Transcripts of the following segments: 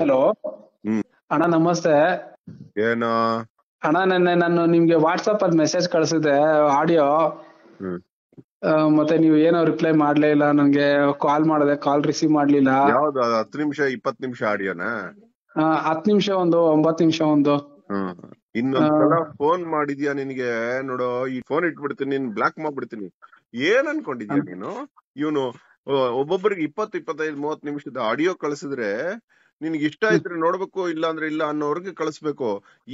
hello ಅಣ್ಣ ನಮಸ್ತೆ ಏನು ಅಣ್ಣ ನಿನ್ನೆ ನಾನು ನಿಮ್ಗೆ ವಾಟ್ಸಪ್ ಅಲ್ಲಿ ಮೆಸೇಜ್ ಕಳ್ಸಿದ್ದೆ ಆಡಿಯೋ ಮತ್ತೆ ನೀವು ಏನೋ ರಿಪ್ಲೈ ಮಾಡ್ಲೇ ಇಲ್ಲ ನಂಗೆ ಕಾಲ್ ಮಾಡಿದೆ ಕಾಲ್ ರಿಸೀವ್ ಮಾಡ್ಲಿಲ್ಲ ಹೌದು ಹತ್ತು ನಿಮಿಷ ಇಪ್ಪತ್ತು ನಿಮಿಷ ಆಡಿಯೋನಾ ಹತ್ತು ನಿಮಿಷ ಒಂದು ಒಂಬತ್ತು ನಿಮಿಷ ಒಂದು ಇನ್ನೊಂದ್ ಫೋನ್ ಮಾಡಿದ್ಯಾ ನಿನ್ಗೆ ನೋಡು ಈ ಫೋನ್ ಇಟ್ಬಿಡ್ತೀನಿ ನೀನ್ ಬ್ಲಾಕ್ ಮಾಡ್ಬಿಡ್ತೀನಿ ಏನ್ ಅನ್ಕೊಂಡಿದ್ಯಾ ನೀನು ಇವನು ಒಬ್ಬೊಬ್ಬರಿಗೆ ಇಪ್ಪತ್ತು ಇಪ್ಪತ್ತೈದು ಮೂವತ್ತು ನಿಮಿಷದ ಆಡಿಯೋ ಕಳ್ಸಿದ್ರೆ ನಿನ್ಗೆ ಇಷ್ಟ ಇದ್ರೆ ನೋಡ್ಬೇಕು ಇಲ್ಲ ಅಂದ್ರೆ ಇಲ್ಲ ಅನ್ನೋರ್ಗೆ ಕಳಿಸ್ಬೇಕು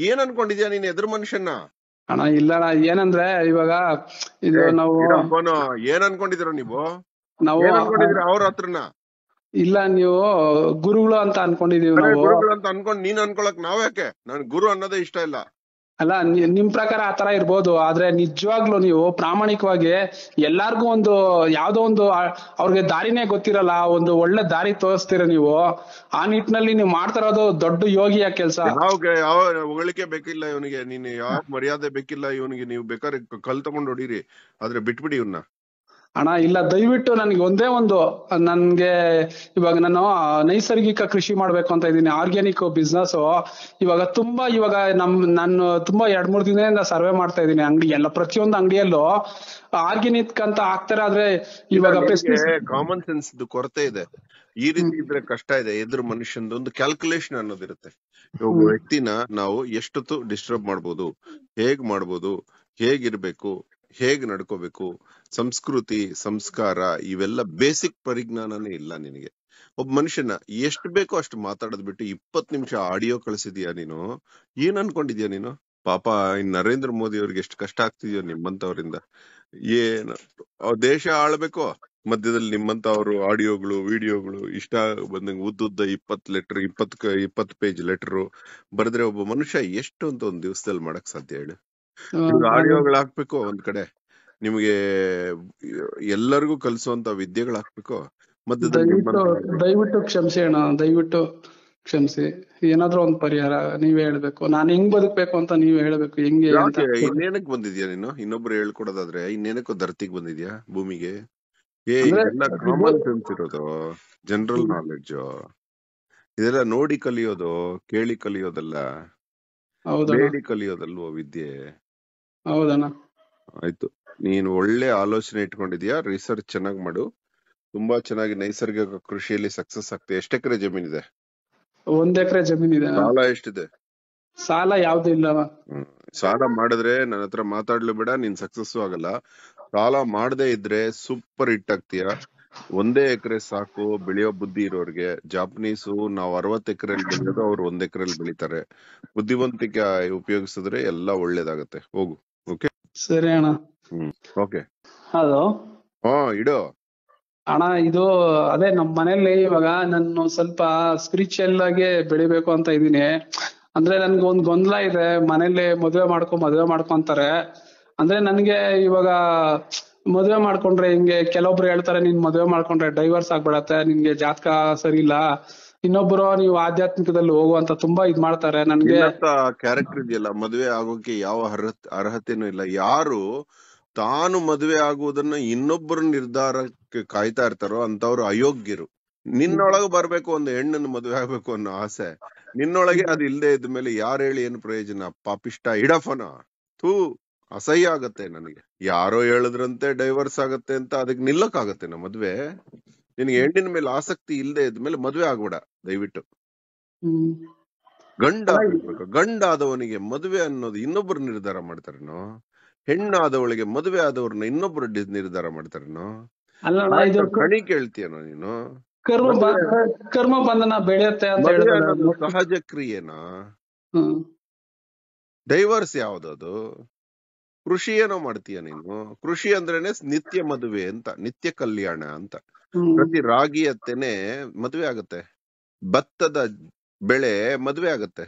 ಏನ್ ಅನ್ಕೊಂಡಿದ್ಯಾ ನೀನ್ ಎದುರು ಮನುಷ್ಯನ ಅಣ್ಣ ಇಲ್ಲ ಏನಂದ್ರೆ ಇವಾಗ ಇದು ನಾವು ಏನ್ ಅನ್ಕೊಂಡಿದ್ರ ನೀವು ನಾವು ಅವ್ರ ಹತ್ರನ ಇಲ್ಲ ನೀವು ಗುರುಗಳು ಅಂತ ಅನ್ಕೊಂಡಿದೀವಿ ನಾವು ಗುರುಗಳು ಅಂತ ಅನ್ಕೊಂಡ್ ನೀನ್ ಅನ್ಕೊಳಕ್ ನಾವ್ ಯಾಕೆ ನನ್ ಗುರು ಅನ್ನೋದೇ ಇಷ್ಟ ಇಲ್ಲ ಅಲ್ಲ ನಿಮ್ ಪ್ರಕಾರ ಆ ತರ ಇರ್ಬೋದು ಆದ್ರೆ ನಿಜವಾಗ್ಲು ನೀವು ಪ್ರಾಮಾಣಿಕವಾಗಿ ಎಲ್ಲಾರ್ಗು ಒಂದು ಯಾವ್ದೋ ಒಂದು ಅವ್ರಿಗೆ ದಾರಿನೇ ಗೊತ್ತಿರಲ್ಲ ಒಂದು ಒಳ್ಳೆ ದಾರಿ ತೋರಿಸ್ತೀರ ನೀವು ಆ ನಿಟ್ಟಿನಲ್ಲಿ ನೀವು ಮಾಡ್ತಾ ದೊಡ್ಡ ಯೋಗಿಯ ಕೆಲಸ ಯಾವ ಹೊಗಳಿಕೆ ಬೇಕಿಲ್ಲ ಇವನಿಗೆ ನೀನು ಯಾವ ಮರ್ಯಾದೆ ಬೇಕಿಲ್ಲ ಇವನಿಗೆ ನೀವು ಬೇಕಾದ್ರೆ ಕಲ್ ತಗೊಂಡ್ ಹೊಡೀರಿ ಆದ್ರೆ ಬಿಟ್ಬಿಡಿ ಇವನ್ನ ಅಣ್ಣ ಇಲ್ಲ ದಯವಿಟ್ಟು ನನಗೆ ಒಂದೇ ಒಂದು ನನ್ಗೆ ಇವಾಗ ನಾನು ನೈಸರ್ಗಿಕ ಕೃಷಿ ಮಾಡ್ಬೇಕು ಅಂತ ಇದ್ದೀನಿ ಆರ್ಗ್ಯಾನಿಕ್ ಬಿಸ್ನೆಸ್ ಇವಾಗ ತುಂಬಾ ಇವಾಗ ನಮ್ ನಾನು ತುಂಬಾ ಎರಡ್ ಮೂರ್ ದಿನದಿಂದ ಸರ್ವೆ ಮಾಡ್ತಾ ಇದ್ದೀನಿ ಅಂಗಡಿ ಎಲ್ಲ ಪ್ರತಿಯೊಂದು ಅಂಗಡಿಯಲ್ಲೂ ಆರ್ಗ್ಯಾನಿಕ್ ಅಂತ ಹಾಕ್ತಾರೆ ಆದ್ರೆ ಇವಾಗ ಕಾಮನ್ ಸೆನ್ಸ್ ಕೊರತೆ ಇದೆ ಈ ರೀತಿ ಇದ್ರೆ ಕಷ್ಟ ಇದೆ ಎದುರು ಮನುಷ್ಯನದು ಒಂದು ಕ್ಯಾಲ್ಕುಲೇಷನ್ ಅನ್ನೋದಿರುತ್ತೆ ಒಬ್ಬ ವ್ಯಕ್ತಿನ ನಾವು ಎಷ್ಟೊತ್ತು ಡಿಸ್ಟರ್ಬ್ ಮಾಡ್ಬೋದು ಹೇಗ್ ಮಾಡ್ಬೋದು ಹೇಗಿರ್ಬೇಕು ಹೇಗ್ ನಡ್ಕೋಬೇಕು ಸಂಸ್ಕೃತಿ ಸಂಸ್ಕಾರ ಇವೆಲ್ಲ ಬೇಸಿಕ್ ಪರಿಜ್ಞಾನನೇ ಇಲ್ಲ ನಿನಗೆ ಒಬ್ಬ ಮನುಷ್ಯನ ಎಷ್ಟು ಬೇಕೋ ಅಷ್ಟು ಮಾತಾಡದ್ ಬಿಟ್ಟು ಇಪ್ಪತ್ ನಿಮಿಷ ಆಡಿಯೋ ಕಳಿಸಿದ್ಯಾ ನೀನು ಏನ್ ಅನ್ಕೊಂಡಿದ್ಯಾ ನೀನು ಪಾಪ ನರೇಂದ್ರ ಮೋದಿ ಅವ್ರಿಗೆ ಎಷ್ಟು ಕಷ್ಟ ಆಗ್ತಿದ್ಯೋ ನಿಮ್ಮಂತವರಿಂದ ಏನ್ ದೇಶ ಆಳ್ಬೇಕು ಮಧ್ಯದಲ್ಲಿ ನಿಮ್ಮಂತ ಅವರು ಆಡಿಯೋಗಳು ವಿಡಿಯೋಗಳು ಇಷ್ಟ ಬಂದಂಗೆ ಉದ್ದುದ್ದ ಇಪ್ಪತ್ ಲೆಟರ್ ಇಪ್ಪತ್ ಇಪ್ಪತ್ ಪೇಜ್ ಲೆಟರ್ ಬರೆದ್ರೆ ಒಬ್ಬ ಮನುಷ್ಯ ಎಷ್ಟು ಅಂತ ಒಂದ್ ದಿವಸದಲ್ಲಿ ಮಾಡಕ್ ಸಾಧ್ಯ ಹೇಳಿ ಆಡಿಯೋಗಳು ಹಾಕ್ಬೇಕು ಒಂದ್ ಕಡೆ ನಿಮಗೆ ಎಲ್ಲರಿಗೂ ಕಲಿಸುವಂತ ವಿದ್ಯೆಗಳು ಹಾಕ್ಬೇಕು ಮತ್ತೆ ದಯವಿಟ್ಟು ಕ್ಷಮಿಸಿ ಅಣ್ಣ ದಯವಿಟ್ಟು ಕ್ಷಮಿಸಿ ಏನಾದ್ರು ಒಂದ್ ಪರಿಹಾರ ನೀವೇ ಹೇಳ್ಬೇಕು ನಾನು ಹೆಂಗ್ ಬದುಕ್ಬೇಕು ಅಂತ ನೀವ್ ಹೇಳ್ಬೇಕು ಹೆಂಗೆ ಇನ್ನೇನಕ್ ಬಂದಿದ್ಯಾ ನೀನು ಇನ್ನೊಬ್ರು ಹೇಳ್ಕೊಡೋದಾದ್ರೆ ಇನ್ನೇನಕ್ಕೂ ಧರ್ತಿಗ್ ಬಂದಿದ್ಯಾ ಭೂಮಿಗೆ ಏ ಕಾಮನ್ ಜನರಲ್ ನಾಲೆಡ್ಜ್ ಇದೆಲ್ಲ ನೋಡಿ ಕಲಿಯೋದು ಕೇಳಿ ಕಲಿಯೋದಲ್ಲ ಬೇಡಿ ಕಲಿಯೋದಲ್ವೋ ವಿದ್ಯೆ ಆಯ್ತು ನೀನು ಒಳ್ಳೆ ಆಲೋಚನೆ ಇಟ್ಕೊಂಡಿದ್ಯಾ ರಿಸರ್ಚ್ ಚೆನ್ನಾಗಿ ಮಾಡು ತುಂಬಾ ಚೆನ್ನಾಗಿ ನೈಸರ್ಗಿಕ ಕೃಷಿಯಲ್ಲಿ ಸಕ್ಸಸ್ ಆಗ್ತೀಯ ಎಷ್ಟು ಎಕರೆ ಇದೆ ಒಂದ್ ಎಕರೆ ಜಮೀನಿದೆ ಸಾಲ ಎಷ್ಟಿದೆ ಸಾಲ ಯಾವ್ದು ಇಲ್ಲ ಸಾಲ ಮಾಡಿದ್ರೆ ನನ್ನ ಹತ್ರ ಮಾತಾಡ್ಲು ಬೇಡ ನೀನ್ ಸಕ್ಸಸ್ ಆಗಲ್ಲ ಸಾಲ ಮಾಡದೇ ಇದ್ರೆ ಸೂಪರ್ ಹಿಟ್ ಆಗ್ತೀಯ ಒಂದೇ ಎಕರೆ ಸಾಕು ಬೆಳೆಯೋ ಬುದ್ಧಿ ಇರೋರಿಗೆ ಜಾಪನೀಸು ನಾವ್ ಅರವತ್ ಎಕರೆಯಲ್ಲಿ ಬೆಳೆಯೋದು ಅವ್ರು ಒಂದ್ ಎಕರೆಯಲ್ಲಿ ಬೆಳಿತಾರೆ ಬುದ್ಧಿವಂತಿಕೆ ಉಪಯೋಗಿಸಿದ್ರೆ ಎಲ್ಲ ಒಳ್ಳೇದಾಗತ್ತೆ ಹೋಗು ಸರಿ ಅಣ್ಣ ಓಕೆ ಹಲೋ ಇಡು ಅಣ್ಣ ಇದು ಅದೇ ನಮ್ಮ ಮನೆಯಲ್ಲಿ ಇವಾಗ ನಾನು ಸ್ವಲ್ಪ ಸ್ಪಿರಿಚುವಲ್ ಆಗಿ ಬೆಳಿಬೇಕು ಅಂತ ಇದ್ದೀನಿ ಅಂದ್ರೆ ನನ್ಗೆ ಒಂದ್ ಗೊಂದಲ ಇದೆ ಮನೇಲಿ ಮದುವೆ ಮಾಡ್ಕೊ ಮದುವೆ ಮಾಡ್ಕೊಂತಾರೆ ಅಂದ್ರೆ ನನ್ಗೆ ಇವಾಗ ಮದುವೆ ಮಾಡ್ಕೊಂಡ್ರೆ ಹಿಂಗೆ ಕೆಲವೊಬ್ರು ಹೇಳ್ತಾರೆ ನೀನ್ ಮದುವೆ ಮಾಡ್ಕೊಂಡ್ರೆ ಡೈವರ್ಸ್ ಆಗ್ಬಿಡತ್ತೆ ನಿನ್ಗೆ ಜಾತಕ ಸರಿ ಇಲ್ಲ ಇನ್ನೊಬ್ರು ನೀವು ಆಧ್ಯಾತ್ಮಿಕದಲ್ಲಿ ಹೋಗುವಂತ ತುಂಬಾ ಇದ್ ಮಾಡ್ತಾರೆ ನನ್ಗೆ ಕ್ಯಾರೆಕ್ಟರ್ ಇದೆಯಲ್ಲ ಮದುವೆ ಆಗೋಕೆ ಯಾವ ಅರ್ಹತೆನೂ ಇಲ್ಲ ಯಾರು ತಾನು ಮದುವೆ ಆಗುವುದನ್ನ ಇನ್ನೊಬ್ಬರು ನಿರ್ಧಾರಕ್ಕೆ ಕಾಯ್ತಾ ಇರ್ತಾರೋ ಅಂತವ್ರು ಅಯೋಗ್ಯರು ನಿನ್ನೊಳಗೆ ಬರ್ಬೇಕು ಒಂದು ಹೆಣ್ಣನ್ನು ಮದುವೆ ಆಗ್ಬೇಕು ಅನ್ನೋ ಆಸೆ ನಿನ್ನೊಳಗೆ ಅದು ಇಲ್ಲದೆ ಇದ್ದ ಮೇಲೆ ಯಾರು ಹೇಳಿ ಏನು ಪ್ರಯೋಜನ ಪಾಪಿಷ್ಟ ಇಡಫನ ಥೂ ಅಸಹ್ಯ ಆಗತ್ತೆ ನನಗೆ ಯಾರೋ ಹೇಳಿದ್ರಂತೆ ಡೈವರ್ಸ್ ಆಗತ್ತೆ ಅಂತ ಅದಕ್ಕೆ ನಿಲ್ಲಕ್ಕಾಗತ್ತೆ ನಾ ಮದುವೆ ನಿನಗೆ ಹೆಣ್ಣಿನ ಮೇಲೆ ಆಸಕ್ತಿ ಇಲ್ಲದೆ ಇದ್ಮೇಲೆ ಮದುವೆ ಆಗ್ಬೇಡ ದಯವಿಟ್ಟು ಗಂಡ ಗಂಡ ಆದವನಿಗೆ ಮದುವೆ ಅನ್ನೋದು ಇನ್ನೊಬ್ರು ನಿರ್ಧಾರ ಮಾಡ್ತಾರೆ ಹೆಣ್ಣಾದವಳಿಗೆ ಮದುವೆ ಆದವ್ರನ್ನ ಇನ್ನೊಬ್ರು ನಿರ್ಧಾರ ಮಾಡ್ತಾರೇನು ಕಣಿ ಕೇಳ್ತೀಯನೋ ನೀನು ಕರ್ಮ ಬಂಧನ ಬೆಳೆಯುತ್ತೆ ಸಹಜ ಕ್ರಿಯೆನಾ ಡೈವರ್ಸ್ ಯಾವ್ದದು ಕೃಷಿ ಏನೋ ಮಾಡ್ತೀಯ ನೀನು ಕೃಷಿ ಅಂದ್ರೇನೆ ನಿತ್ಯ ಮದುವೆ ಅಂತ ನಿತ್ಯ ಕಲ್ಯಾಣ ಅಂತ ಪ್ರತಿ ರಾಗಿ ಅತ್ತೆನೆ ಮದ್ವೆ ಆಗತ್ತೆ ಭತ್ತದ ಬೆಳೆ ಮದ್ವೆ ಆಗತ್ತೆ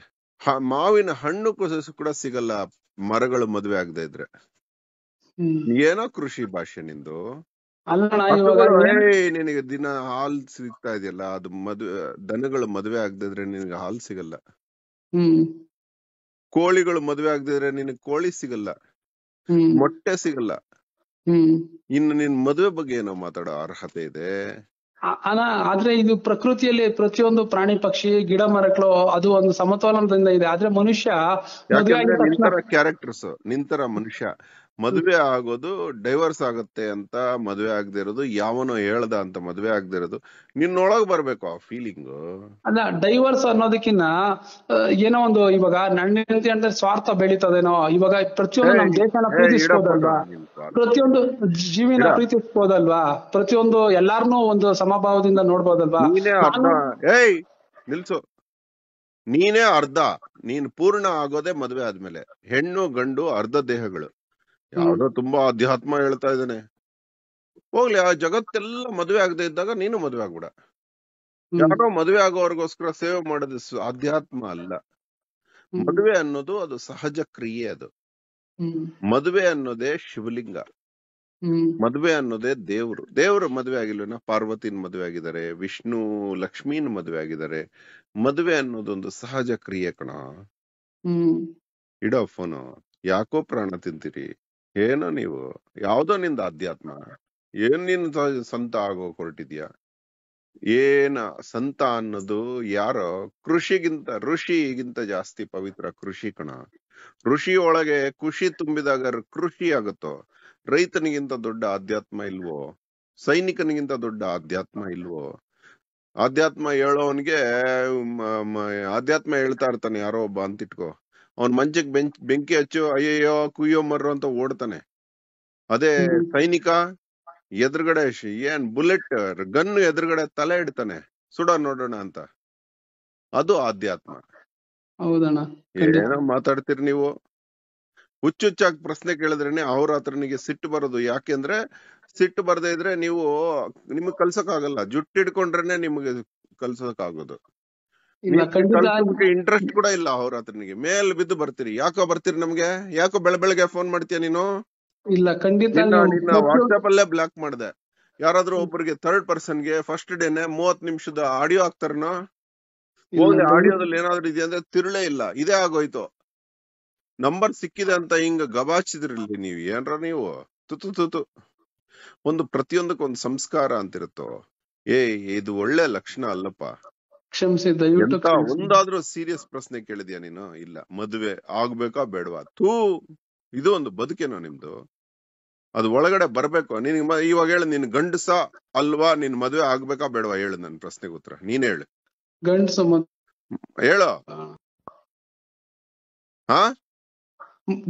ಮಾವಿನ ಹಣ್ಣು ಕೂಡ ಸಿಗಲ್ಲ ಮರಗಳು ಮದ್ವೆ ಆಗದೆ ಇದ್ರೆ ಏನೋ ಕೃಷಿ ಭಾಷೆ ನಿಂದು ನಿನಗೆ ದಿನ ಹಾಲ್ ಸಿಗ್ತಾ ಇದೆಯಲ್ಲ ಅದು ಮದ್ವೆ ದನಗಳು ಮದ್ವೆ ಆಗದಿದ್ರೆ ನಿನಗೆ ಹಾಲ್ ಸಿಗಲ್ಲ ಕೋಳಿಗಳು ಮದ್ವೆ ಆಗದಿದ್ರೆ ನಿನಗೆ ಕೋಳಿ ಸಿಗಲ್ಲ ಮೊಟ್ಟೆ ಸಿಗಲ್ಲ ಇನ್ನು ನಿನ್ ಮದುವೆ ಬಗ್ಗೆ ಏನೋ ಮಾತಾಡೋ ಅರ್ಹತೆ ಇದೆ ಆದ್ರೆ ಇದು ಪ್ರಕೃತಿಯಲ್ಲಿ ಪ್ರತಿಯೊಂದು ಪ್ರಾಣಿ ಪಕ್ಷಿ ಗಿಡ ಮರಗಳು ಅದು ಒಂದು ಸಮತೋಲನದಿಂದ ಇದೆ ಆದ್ರೆ ಮನುಷ್ಯ ಕ್ಯಾರೆಕ್ಟರ್ಸ್ ನಿಂತರ ಮನುಷ್ಯ ಮದುವೆ ಆಗೋದು ಡೈವರ್ಸ್ ಆಗುತ್ತೆ ಅಂತ ಮದುವೆ ಆಗದಿರೋದು ಯಾವನೋ ಹೇಳ್ದ ಅಂತ ಮದುವೆ ಆಗದಿರೋದು ನಿನ್ನೊಳಗ್ ಬರ್ಬೇಕು ಆ ಫೀಲಿಂಗ್ ಅಲ್ಲ ಡೈವರ್ಸ್ ಅನ್ನೋದಕ್ಕಿನ್ನ ಏನೋ ಒಂದು ಇವಾಗ ನನ್ನ ಅಂದ್ರೆ ಸ್ವಾರ್ಥ ಬೆಳೀತದೇನೋ ಇವಾಗ ಪ್ರತಿಯೊಂದು ಪ್ರತಿಯೊಂದು ಜೀವಿನ ಪ್ರೀತಿಸ್ಬೋದಲ್ವಾ ಪ್ರತಿಯೊಂದು ಎಲ್ಲಾರನು ಒಂದು ಸಮಭಾವದಿಂದ ನೋಡ್ಬೋದಲ್ವಾ ಏಯ್ ನಿಲ್ಸು ನೀನೇ ಅರ್ಧ ನೀನ್ ಪೂರ್ಣ ಆಗೋದೇ ಮದ್ವೆ ಆದ್ಮೇಲೆ ಹೆಣ್ಣು ಗಂಡು ಅರ್ಧ ದೇಹಗಳು ಯಾವ್ದೋ ತುಂಬಾ ಅಧ್ಯಾತ್ಮ ಹೇಳ್ತಾ ಇದ್ದಾನೆ ಹೋಗ್ಲಿ ಆ ಜಗತ್ತೆಲ್ಲ ಮದ್ವೆ ಆಗದೆ ಇದ್ದಾಗ ನೀನು ಮದ್ವೆ ಆಗ್ಬಿಡ ಯಾರೋ ಮದ್ವೆ ಆಗೋರ್ಗೋಸ್ಕರ ಸೇವೆ ಮಾಡೋದು ಅಧ್ಯಾತ್ಮ ಅಲ್ಲ ಮದುವೆ ಅನ್ನೋದು ಅದು ಸಹಜ ಕ್ರಿಯೆ ಅದು ಮದುವೆ ಅನ್ನೋದೇ ಶಿವಲಿಂಗ ಮದುವೆ ಅನ್ನೋದೇ ದೇವ್ರು ದೇವ್ರ ಮದುವೆ ಆಗಿಲ್ವೇನಾ ಪಾರ್ವತಿನ ಮದುವೆ ಆಗಿದ್ದಾರೆ ವಿಷ್ಣು ಲಕ್ಷ್ಮೀನ್ ಮದುವೆ ಆಗಿದ್ದಾರೆ ಮದುವೆ ಅನ್ನೋದೊಂದು ಸಹಜ ಕ್ರಿಯೆ ಕಣ ಇಡೋ ಫೋನು ಯಾಕೋ ಪ್ರಾಣ ತಿಂತೀರಿ ಏನೋ ನೀವು ಯಾವುದೋ ನಿಂದ ಅಧ್ಯಾತ್ಮ ಏನ್ ನಿನ್ ಸಂತ ಆಗೋ ಹೊರಟಿದ್ಯಾ ಏನ ಸಂತ ಅನ್ನೋದು ಯಾರೋ ಕೃಷಿಗಿಂತ ಋಷಿಗಿಂತ ಜಾಸ್ತಿ ಪವಿತ್ರ ಕೃಷಿ ಕಣ ಋಷಿಯೊಳಗೆ ಒಳಗೆ ಖುಷಿ ತುಂಬಿದಾಗ ಕೃಷಿ ಆಗುತ್ತೋ ರೈತನಿಗಿಂತ ದೊಡ್ಡ ಆಧ್ಯಾತ್ಮ ಇಲ್ವೋ ಸೈನಿಕನಿಗಿಂತ ದೊಡ್ಡ ಆಧ್ಯಾತ್ಮ ಇಲ್ವೋ ಆಧ್ಯಾತ್ಮ ಹೇಳೋವನ್ಗೆ ಆಧ್ಯಾತ್ಮ ಹೇಳ್ತಾ ಇರ್ತಾನೆ ಯಾರೋ ಒಬ್ಬ ಅಂತಿಟ್ಕೋ ಅವ್ನ ಮಂಚಕ್ ಬೆಂಚ್ ಬೆಂಕಿ ಹಚ್ಚೋ ಅಯ್ಯಯ್ಯೋ ಕುಯ್ಯೋ ಮರ್ರೋ ಅಂತ ಓಡ್ತಾನೆ ಅದೇ ಸೈನಿಕ ಎದುರುಗಡೆ ಏನ್ ಬುಲೆಟ್ ಗನ್ ಎದುರುಗಡೆ ತಲೆ ಇಡ್ತಾನೆ ಸುಡ ನೋಡೋಣ ಅಂತ ಅದು ಆಧ್ಯಾತ್ಮ ಹೌದಣ್ಣ ಏನೋ ಮಾತಾಡ್ತೀರಿ ನೀವು ಹುಚ್ಚುಚ್ಚಾಗಿ ಪ್ರಶ್ನೆ ಕೇಳಿದ್ರೇನೆ ಅವ್ರ ಹತ್ರನಿಗೆ ಸಿಟ್ಟು ಬರೋದು ಯಾಕೆಂದ್ರೆ ಸಿಟ್ಟು ಬರ್ದೇ ಇದ್ರೆ ನೀವು ನಿಮಗ್ ಕಲ್ಸಕ್ ಆಗಲ್ಲ ಜುಟ್ಟು ನಿಮಗೆ ಕಲ್ಸಕ್ ಆಗೋದು ಇಂಟ್ರೆಸ್ಟ್ ಕೂಡ ಇಲ್ಲ ಅವ್ರ ಹತ್ರ ಮೇಲ್ ಬಿದ್ದು ಬರ್ತೀರಿ ಯಾಕೋ ಬರ್ತೀರಿ ನಮ್ಗೆ ಯಾಕೋ ಬೆಳ ಬೆಳಗ್ಗೆ ಫೋನ್ ಮಾಡ್ತೀಯ ನೀನು ಇಲ್ಲ ಖಂಡಿತ ವಾಟ್ಸ್ಆಪ್ ಅಲ್ಲೇ ಬ್ಲಾಕ್ ಮಾಡ್ದೆ ಯಾರಾದ್ರೂ ಒಬ್ಬರಿಗೆ ಥರ್ಡ್ ಪರ್ಸನ್ ಗೆ ಫಸ್ಟ್ ಡೇನೆ ಮೂವತ್ ನಿಮಿಷದ ಆಡಿಯೋ ಹಾಕ್ತಾರನೋ ಆಡಿಯೋದಲ್ಲಿ ಏನಾದ್ರು ಇದೆಯಾ ಅಂದ್ರೆ ತಿರುಳೇ ಇಲ್ಲ ಇದೇ ಆಗೋಯ್ತು ನಂಬರ್ ಸಿಕ್ಕಿದೆ ಅಂತ ಹಿಂಗ ಗಬಾಚಿದ್ರಲ್ಲಿ ನೀವು ಏನ್ರ ನೀವು ತುತು ತುತು ಒಂದು ಪ್ರತಿಯೊಂದಕ್ಕೊಂದು ಒಂದು ಸಂಸ್ಕಾರ ಅಂತಿರುತ್ತೋ ಏ ಇದು ಒಳ್ಳೆ ಲಕ್ಷಣ ಅಲ್ಲಪ್ಪ ಕ್ಷಮಿಸಿ ದಯವಿಟ್ಟು ಒಂದಾದ್ರೂ ಸೀರಿಯಸ್ ಪ್ರಶ್ನೆ ಕೇಳಿದ್ಯಾ ನೀನು ಇಲ್ಲ ಮದುವೆ ಆಗ್ಬೇಕಾ ಬೇಡವಾ ತೂ ಇದು ಒಂದು ಬದುಕೇನೋ ನಿಮ್ದು ಅದು ಒಳಗಡೆ ಬರ್ಬೇಕು ನೀನ್ ಇವಾಗ ಹೇಳು ನಿನ್ ಗಂಡಸ ಅಲ್ವಾ ನಿನ್ ಮದುವೆ ಆಗ್ಬೇಕಾ ಬೇಡವಾ ಹೇಳು ನನ್ನ ಪ್ರಶ್ನೆಗೆ ಉತ್ತರ ನೀನ್ ಹೇಳು ಗಂಡಸ ಹೇಳು ಹಾ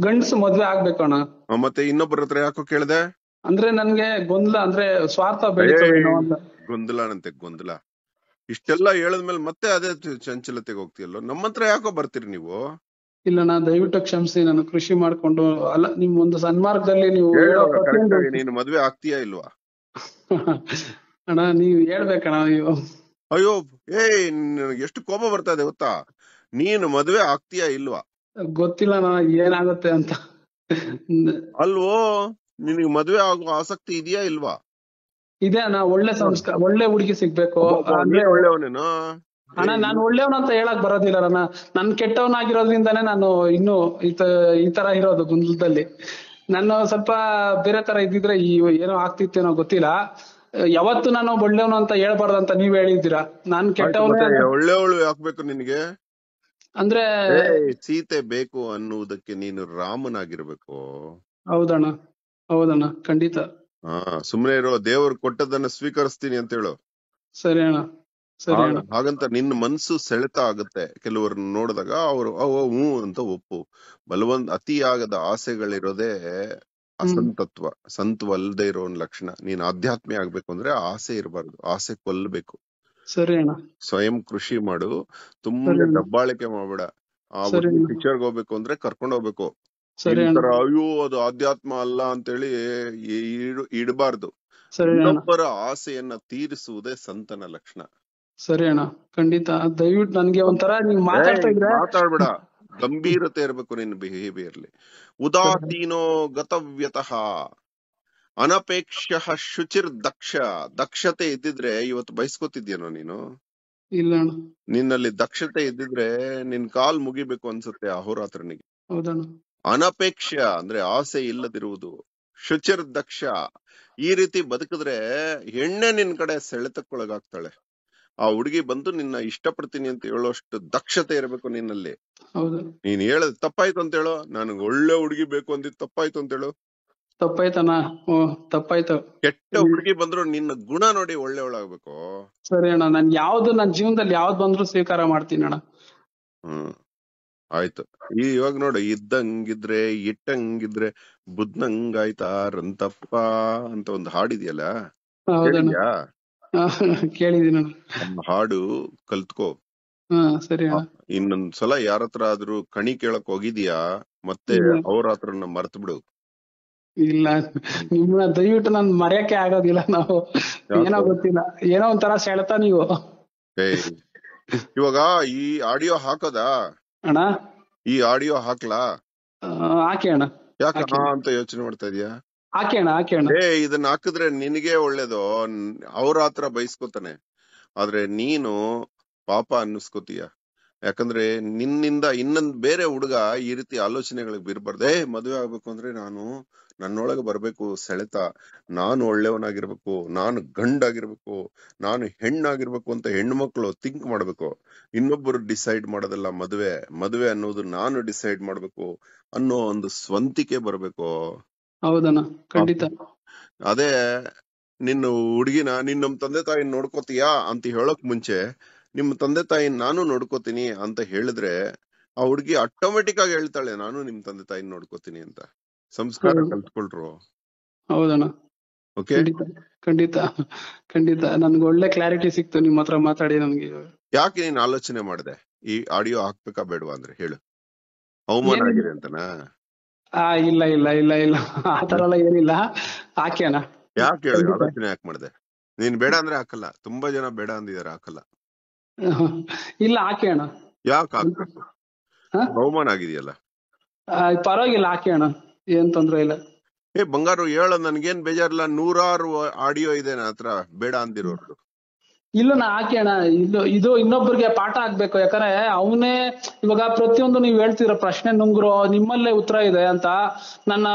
ಗಂಡಸ ಮದ್ವೆ ಆಗ್ಬೇಕಣ್ಣ ಮತ್ತೆ ಇನ್ನೊಬ್ಬರ ಹತ್ರ ಯಾಕೋ ಕೇಳ್ದೆ ಅಂದ್ರೆ ನನ್ಗೆ ಗೊಂದಲ ಅಂದ್ರೆ ಸ್ವಾರ್ಥ ಬೇಡ ಗೊಂದಲ ಅಂತೆ ಗೊಂದಲ ಇಷ್ಟೆಲ್ಲ ಹೇಳದ್ಮೇಲೆ ಮತ್ತೆ ಅದೇ ಚಂಚಲತೆಗೆ ನಮ್ಮ ನಮ್ಮತ್ರ ಯಾಕೋ ಬರ್ತೀರಿ ನೀವು ಇಲ್ಲ ನಾ ದಯವಿಟ್ಟು ಕ್ಷಮಿಸಿ ನಾನು ಕೃಷಿ ಮಾಡ್ಕೊಂಡು ಅಲ್ಲ ನಿಮ್ ಒಂದು ಸನ್ಮಾರ್ಗದಲ್ಲಿ ನೀವು ನೀನು ಮದ್ವೆ ಆಗ್ತೀಯಾ ಇಲ್ವಾ ಅಣ್ಣ ನೀವ್ ಹೇಳ್ಬೇಕಣ ನೀವು ಅಯ್ಯೋ ಏ ಎಷ್ಟು ಕೋಪ ಬರ್ತಾ ಇದೆ ಗೊತ್ತಾ ನೀನು ಮದ್ವೆ ಆಗ್ತೀಯಾ ಇಲ್ವಾ ಗೊತ್ತಿಲ್ಲ ನನಗೆ ಏನಾಗುತ್ತೆ ಅಂತ ಅಲ್ವೋ ನಿನಗೆ ಮದ್ವೆ ಆಗೋ ಆಸಕ್ತಿ ಇದೆಯಾ ಇಲ್ವಾ ಇದೇ ಅಣ್ಣ ಒಳ್ಳೆ ಸಂಸ್ಕಾರ ಒಳ್ಳೆ ಹುಡುಗಿ ಸಿಗ್ಬೇಕು ಅಣ್ಣ ನಾನು ಒಳ್ಳೆಯವನ ಅಂತ ಹೇಳಕ್ ಬರೋದಿಲ್ಲ ಅಣ್ಣ ನನ್ ಕೆಟ್ಟವನಾಗಿರೋದ್ರಿಂದಾನೇ ನಾನು ಇನ್ನು ಈ ತರ ಇರೋದು ಗೊಂದಲದಲ್ಲಿ ನಾನು ಸ್ವಲ್ಪ ಬೇರೆ ತರ ಇದ್ದಿದ್ರೆ ಈ ಏನೋ ಆಗ್ತಿತ್ತೇನೋ ಗೊತ್ತಿಲ್ಲ ಯಾವತ್ತು ನಾನು ಒಳ್ಳೆಯವನು ಅಂತ ಹೇಳ್ಬಾರ್ದು ಅಂತ ನೀವ್ ಹೇಳಿದ್ದೀರಾ ನಾನ್ ಕೆಟ್ಟವನು ಒಳ್ಳೆ ನಿನ್ಗೆ ಅಂದ್ರೆ ಸೀತೆ ಬೇಕು ಅನ್ನುವುದಕ್ಕೆ ನೀನು ರಾಮನಾಗಿರ್ಬೇಕು ಹೌದಣ್ಣ ಹೌದಣ್ಣ ಖಂಡಿತ ಸುಮ್ನೆ ಇರೋ ದೇವರು ಕೊಟ್ಟದನ್ನ ಸ್ವೀಕರಿಸ್ತೀನಿ ಅಂತ ಹೇಳು ಸರಿ ಅಣ್ಣ ಸರಿ ಹಾಗಂತ ನಿನ್ನ ಮನ್ಸು ಸೆಳೆತ ಆಗುತ್ತೆ ಕೆಲವರನ್ನ ನೋಡಿದಾಗ ಅವರು ಅವ ಅಂತ ಒಪ್ಪು ಬಲವಂತ ಅತಿಯಾಗದ ಆಸೆಗಳಿರೋದೇ ಅಸಂತತ್ವ ಸಂತ ಅಲ್ಲದೆ ಇರೋ ಒಂದು ಲಕ್ಷಣ ನೀನ್ ಆಧ್ಯಾತ್ಮಿ ಆಗ್ಬೇಕು ಅಂದ್ರೆ ಆಸೆ ಇರಬಾರ್ದು ಆಸೆ ಕೊಲ್ಲಬೇಕು ಸರಿ ಸ್ವಯಂ ಕೃಷಿ ಮಾಡು ತುಂಬಾ ದಬ್ಬಾಳಿಕೆ ಮಾಡ್ಬೇಡ ಆ ಪಿಕ್ಚರ್ಗೆ ಹೋಗ್ಬೇಕು ಅಂದ್ರೆ ಕರ್ಕೊಂಡ್ ಹೋಗ್ಬೇಕು ಸರಿ ಅಯ್ಯೋ ಅದು ಆಧ್ಯಾತ್ಮ ಅಲ್ಲ ಅಂತೇಳಿ ಇಡಬಾರ್ದು ಇನ್ನೊಬ್ಬರ ಆಸೆಯನ್ನ ತೀರಿಸುವುದೇ ಸಂತನ ಲಕ್ಷಣ ಸರಿ ಅಣ್ಣ ಖಂಡಿತ ದಯವಿಟ್ಟು ನನ್ಗೆ ಒಂಥರ ನೀವು ಮಾತಾಡ್ಬೇಡ ಗಂಭೀರತೆ ಇರ್ಬೇಕು ನಿನ್ನ ಬಿಹೇವಿಯರ್ಲಿ ಉದಾಸೀನೋ ಗತವ್ಯತಃ ಅನಪೇಕ್ಷ ಶುಚಿರ್ ದಕ್ಷ ದಕ್ಷತೆ ಇದ್ದಿದ್ರೆ ಇವತ್ತು ಬಯಸ್ಕೊತಿದ್ಯೇನೋ ನೀನು ಇಲ್ಲ ನಿನ್ನಲ್ಲಿ ದಕ್ಷತೆ ಇದ್ದಿದ್ರೆ ನಿನ್ ಕಾಲ್ ಮುಗಿಬೇಕು ಅನ್ಸುತ್ತೆ ಅಹೋರಾತ್ರನಿಗೆ ಹೌದಣ್ಣ ಅನಪೇಕ್ಷ ಅಂದ್ರೆ ಆಸೆ ಇಲ್ಲದಿರುವುದು ಶುಚಿರ್ ದಕ್ಷ ಈ ರೀತಿ ಬದುಕಿದ್ರೆ ಹೆಣ್ಣೆ ನಿನ್ ಕಡೆ ಸೆಳೆತಕ್ಕೊಳಗಾಗ್ತಾಳೆ ಆ ಹುಡುಗಿ ಬಂದು ನಿನ್ನ ಇಷ್ಟಪಡ್ತೀನಿ ಅಂತ ಹೇಳೋಷ್ಟು ದಕ್ಷತೆ ಇರಬೇಕು ನಿನ್ನಲ್ಲಿ ನೀನ್ ಹೇಳದ್ ತಪ್ಪಾಯ್ತು ಅಂತ ಹೇಳೋ ನನಗೆ ಒಳ್ಳೆ ಹುಡುಗಿ ಬೇಕು ಅಂದಿದ್ ತಪ್ಪಾಯ್ತು ಅಂತ ಹೇಳು ತಪ್ಪಾಯ್ತನ ತಪ್ಪಾಯ್ತು ಕೆಟ್ಟ ಹುಡುಗಿ ಬಂದ್ರು ನಿನ್ನ ಗುಣ ನೋಡಿ ಒಳ್ಳೆ ಒಳಗಬೇಕು ಸರಿ ಅಣ್ಣ ನನ್ ಯಾವ್ದು ನನ್ ಜೀವನದಲ್ಲಿ ಯಾವ್ದು ಬಂದ್ರು ಸ್ವೀಕಾರ ಮಾಡ್ತೀನಿ ಅಣ್ಣ ಹ್ಮ್ ಆಯ್ತು ಈ ಇವಾಗ ನೋಡು ಇದ್ದಂಗಿದ್ರೆ ಇಟ್ಟಂಗಿದ್ರೆ ರಂತಪ್ಪ ಅಂತ ಒಂದು ಹಾಡಿದೆಯಲ್ಲ ಇದೆಯಲ್ಲ ಹಾಡು ಕಲ್ತ್ಕೋ ಸರಿ ಇನ್ನೊಂದ್ ಸಲ ಯಾರತ್ರ ಆದ್ರೂ ಕಣಿ ಕೇಳಕ್ ಹೋಗಿದ್ಯಾ ಮತ್ತೆ ಅವ್ರ ಹತ್ರನ ಮರ್ತ್ ಬಿಡು ಇಲ್ಲ ನಿಮ್ಮ ದಯವಿಟ್ಟು ನಾನು ಮರೆಯಕ್ಕೆ ಆಗೋದಿಲ್ಲ ನಾವು ಏನೋ ಗೊತ್ತಿಲ್ಲ ಏನೋ ಒಂಥರ ಸೆಳತ ನೀವು ಇವಾಗ ಈ ಆಡಿಯೋ ಹಾಕೋದಾ ಅಣ್ಣ ಈ ಆಡಿಯೋ ಹಾಕ್ಲಾ ಹಾಕಿ ಅಣ್ಣ ಯಾಕೆ ಅಂತ ಯೋಚನೆ ಮಾಡ್ತಾ ಇದೀಯಾ ಏ ಇದನ್ನ ಹಾಕಿದ್ರೆ ನಿನಗೆ ಒಳ್ಳೇದು ಅವ್ರ ಹತ್ರ ಬೈಸ್ಕೊತಾನೆ ಆದ್ರೆ ನೀನು ಪಾಪ ಅನ್ನಿಸ್ಕೋತೀಯ ಯಾಕಂದ್ರೆ ನಿನ್ನಿಂದ ಇನ್ನೊಂದ್ ಬೇರೆ ಹುಡುಗ ಈ ರೀತಿ ಆಲೋಚನೆಗಳಿಗೆ ಬಿರ್ಬಾರ್ದೆ ಮದುವೆ ಆಗ್ಬೇಕು ಅಂದ್ರೆ ನಾನು ನನ್ನೊಳಗೆ ಬರಬೇಕು ಸೆಳೆತ ನಾನು ಒಳ್ಳೆಯವನಾಗಿರ್ಬೇಕು ನಾನು ಗಂಡಾಗಿರ್ಬೇಕು ನಾನು ಹೆಣ್ಣಾಗಿರ್ಬೇಕು ಅಂತ ಹೆಣ್ಣು ಹೆಣ್ಮಕ್ಳು ಥಿಂಕ್ ಮಾಡ್ಬೇಕು ಇನ್ನೊಬ್ಬರು ಡಿಸೈಡ್ ಮಾಡೋದಲ್ಲ ಮದುವೆ ಮದುವೆ ಅನ್ನೋದು ನಾನು ಡಿಸೈಡ್ ಮಾಡ್ಬೇಕು ಅನ್ನೋ ಒಂದು ಸ್ವಂತಿಕೆ ಬರಬೇಕು ಹೌದಣ್ಣ ಅದೇ ನಿನ್ನ ಹುಡುಗಿನ ನಿನ್ನ ನಮ್ಮ ತಂದೆ ತಾಯಿ ನೋಡ್ಕೋತೀಯಾ ಅಂತ ಹೇಳೋಕ್ ಮುಂಚೆ ನಿಮ್ಮ ತಂದೆ ತಾಯಿ ನಾನು ನೋಡ್ಕೋತೀನಿ ಅಂತ ಹೇಳಿದ್ರೆ ಆ ಹುಡುಗಿ ಆಟೋಮೆಟಿಕ್ ಆಗಿ ಹೇಳ್ತಾಳೆ ನಾನು ನಿಮ್ ತಂದೆ ತಾಯಿ ನೋಡ್ಕೋತೀನಿ ಅಂತ ಸಂಸ್ಕಾರ ಕಲ್ತ್ಕೊಳ್ರು ಹೌದಣ್ಣ ಓಕೆ ಖಂಡಿತ ಖಂಡಿತ ನನ್ಗೆ ಒಳ್ಳೆ ಕ್ಲಾರಿಟಿ ಸಿಕ್ತು ನಿಮ್ಮ ಹತ್ರ ಮಾತಾಡಿ ನನ್ಗೆ ಯಾಕೆ ನೀನ್ ಆಲೋಚನೆ ಮಾಡಿದೆ ಈ ಆಡಿಯೋ ಹಾಕ್ಬೇಕಾ ಬೇಡವಾ ಅಂದ್ರೆ ಹೇಳು ಅವಮಾನ ಆಗಿದೆ ಅಂತನಾ ಆ ಇಲ್ಲ ಇಲ್ಲ ಇಲ್ಲ ಇಲ್ಲ ಆತರ ಎಲ್ಲ ಏನಿಲ್ಲ ಹಾಕ್ಯಾನ ಯಾಕೆ ಹೇಳಿ ಆಲೋಚನೆ ಯಾಕೆ ಮಾಡಿದೆ ನೀನ್ ಬೇಡ ಅಂದ್ರೆ ಹಾಕಲ್ಲ ತುಂಬಾ ಜನ ಬೇಡ ಅಂದಿದಾರೆ ಹಾಕಲ್ಲ ಇಲ್ಲ ಹಾಕಿ ಅಣ್ಣ ಯಾಕೆ ಹಾಕ್ಬೇಕು ಅವಮಾನ ಆಗಿದೆಯಲ್ಲ ಪರವಾಗಿಲ್ಲ ಹಾಕಿ ಅಣ್ಣ ಏನ್ ತೊಂದ್ರೆ ಇಲ್ಲ ಏ ಬಂಗಾರು ಹೇಳ ನನ್ಗೇನ್ ಬೇಜಾರಿಲ್ಲ ನೂರಾರು ಆಡಿಯೋ ಇದೆ ಹತ್ರ ಬೇಡ ಅಂದಿರೋರು ಇಲ್ಲ ನಾ ಹಾಕೋಣ ಇದು ಇದು ಇನ್ನೊಬ್ಬರಿಗೆ ಪಾಠ ಆಗ್ಬೇಕು ಯಾಕಂದ್ರೆ ಅವನೇ ಇವಾಗ ಪ್ರತಿಯೊಂದು ನೀವು ಹೇಳ್ತಿರೋ ಪ್ರಶ್ನೆ ನುಂಗ್ರು ನಿಮ್ಮಲ್ಲೇ ಉತ್ತರ ಇದೆ ಅಂತ ನನ್ನ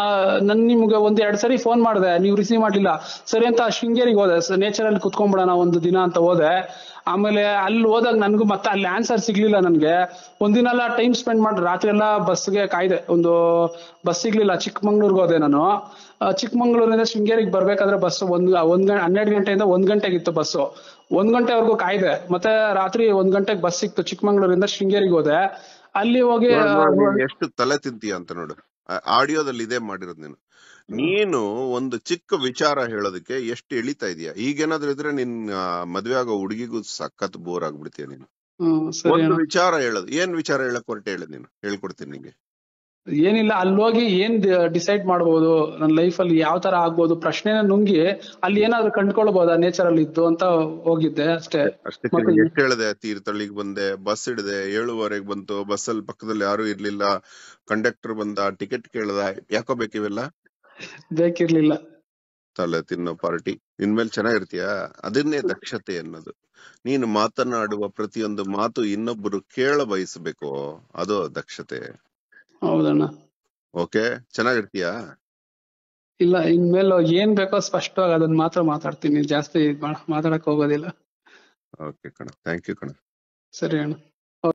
ನನ್ ನಿಮ್ಗೆ ಒಂದ್ ಎರಡ್ ಸರಿ ಫೋನ್ ಮಾಡಿದೆ ನೀವು ರಿಸೀವ್ ಮಾಡ್ಲಿಲ್ಲ ಸರಿ ಅಂತ ಶೃಂಗೇರಿಗೆ ಹೋದೆ ನೇಚರ್ ಅಲ್ಲಿ ಕುತ್ಕೊಂಡ್ಬಿಡೋಣ ಒಂದು ದಿನ ಅಂತ ಹೋದೆ ಆಮೇಲೆ ಅಲ್ಲಿ ಹೋದಾಗ ನನ್ಗೂ ಮತ್ತೆ ಅಲ್ಲಿ ಆನ್ಸರ್ ಸಿಗ್ಲಿಲ್ಲ ನನ್ಗೆ ಒಂದಿನ ಟೈಮ್ ಸ್ಪೆಂಡ್ ಮಾಡಿ ರಾತ್ರಿ ಎಲ್ಲ ಬಸ್ಗೆ ಕಾಯ್ದೆ ಒಂದು ಬಸ್ ಸಿಗ್ಲಿಲ್ಲ ಚಿಕ್ಕಮಂಗ್ಳೂರ್ಗೆ ಹೋದೆ ನಾನು ಚಿಕ್ಕಮಂಗ್ಳೂರಿಂದ ಶೃಂಗೇರಿಗೆ ಬರ್ಬೇಕಾದ್ರೆ ಬಸ್ ಒಂದ್ ಒಂದ್ ಹನ್ನೆರಡು ಗಂಟೆಯಿಂದ ಒಂದ್ ಗಂಟೆಗಿತ್ತು ಬಸ್ಸು ಒಂದ್ ಗಂಟೆವರೆಗೂ ಕಾಯ್ದೆ ಮತ್ತೆ ರಾತ್ರಿ ಒಂದ್ ಗಂಟೆಗೆ ಬಸ್ ಸಿಕ್ತು ಚಿಕ್ಕಮಂಗ್ಳೂರಿಂದ ಶೃಂಗೇರಿಗೆ ಹೋದೆ ಅಲ್ಲಿ ಹೋಗಿ ಎಷ್ಟು ತಲೆ ತಿಂತೀಯ ಅಂತ ನೋಡು ಆಡಿಯೋದಲ್ಲಿ ಇದೇ ಮಾಡಿರೋದು ನೀನು ನೀನು ಒಂದು ಚಿಕ್ಕ ವಿಚಾರ ಹೇಳೋದಕ್ಕೆ ಎಷ್ಟು ಎಳಿತಾ ಇದೀಯ ಈಗೇನಾದ್ರೂ ಇದ್ರೆ ನಿನ್ ಮದ್ವೆ ಆಗೋ ಹುಡುಗಿಗೂ ಸಖತ್ ಬೋರ್ ಆಗ್ಬಿಡ್ತೀಯ ನೀನು ಒಂದು ವಿಚಾರ ಹೇಳೋದು ಏನ್ ವಿಚಾರ ಹೇಳಕ್ ಹೊರಟೆ ಹೇಳ ನೀನು ಹೇಳ್ಕೊಡ್ತೀನಿ ನಿಂಗೆ ಏನಿಲ್ಲ ಹೋಗಿ ಏನ್ ಡಿಸೈಡ್ ಮಾಡ್ಬೋದು ನನ್ನ ಲೈಫ್ ಅಲ್ಲಿ ಯಾವ ತರ ಆಗ್ಬೋದು ಪ್ರಶ್ನೆನ ನುಂಗಿ ಅಲ್ಲಿ ಏನಾದ್ರು ಕಂಡ್ಕೊಳ್ಬಹುದಾ ನೇಚರ್ ಅಲ್ಲಿ ಇತ್ತು ಅಂತ ಹೋಗಿದ್ದೆ ಅಷ್ಟೇ ಎಷ್ಟು ಹೇಳಿದೆ ತೀರ್ಥಳ್ಳಿಗೆ ಬಂದೆ ಬಸ್ ಹಿಡಿದೆ ಏಳುವರೆಗೆ ಬಂತು ಬಸ್ ಅಲ್ಲಿ ಪಕ್ಕದಲ್ಲಿ ಯಾರು ಇರ್ಲಿಲ್ಲ ಕಂಡಕ್ಟರ್ ಬಂದ ಟಿಕೆಟ್ ಕೇಳ್ದ ಬೇಕಿವೆಲ್ಲ ಬೇಕಿರ್ಲಿಲ್ಲ ತಲೆ ತಿನ್ನೋ ಪಾರ್ಟಿ ಇನ್ಮೇಲೆ ಚೆನ್ನಾಗಿರ್ತೀಯ ಅದನ್ನೇ ದಕ್ಷತೆ ಅನ್ನೋದು ನೀನು ಮಾತನಾಡುವ ಪ್ರತಿಯೊಂದು ಮಾತು ಇನ್ನೊಬ್ಬರು ಕೇಳ ಬಯಸಬೇಕು ಅದು ದಕ್ಷತೆ ಹೌದಣ್ಣ ಓಕೆ ಚೆನ್ನಾಗಿರ್ತೀಯ ಇಲ್ಲ ಇನ್ಮೇಲೆ ಏನ್ ಬೇಕೋ ಸ್ಪಷ್ಟವಾಗಿ ಅದನ್ನ ಮಾತ್ರ ಮಾತಾಡ್ತೀನಿ ಜಾಸ್ತಿ ಮಾತಾಡಕ್ ಹೋಗೋದಿಲ್ಲ ಓಕೆ ಕಣ ಥ್ಯಾಂಕ್ ಯು ಕಣ ಸರಿ ಅಣ್ಣ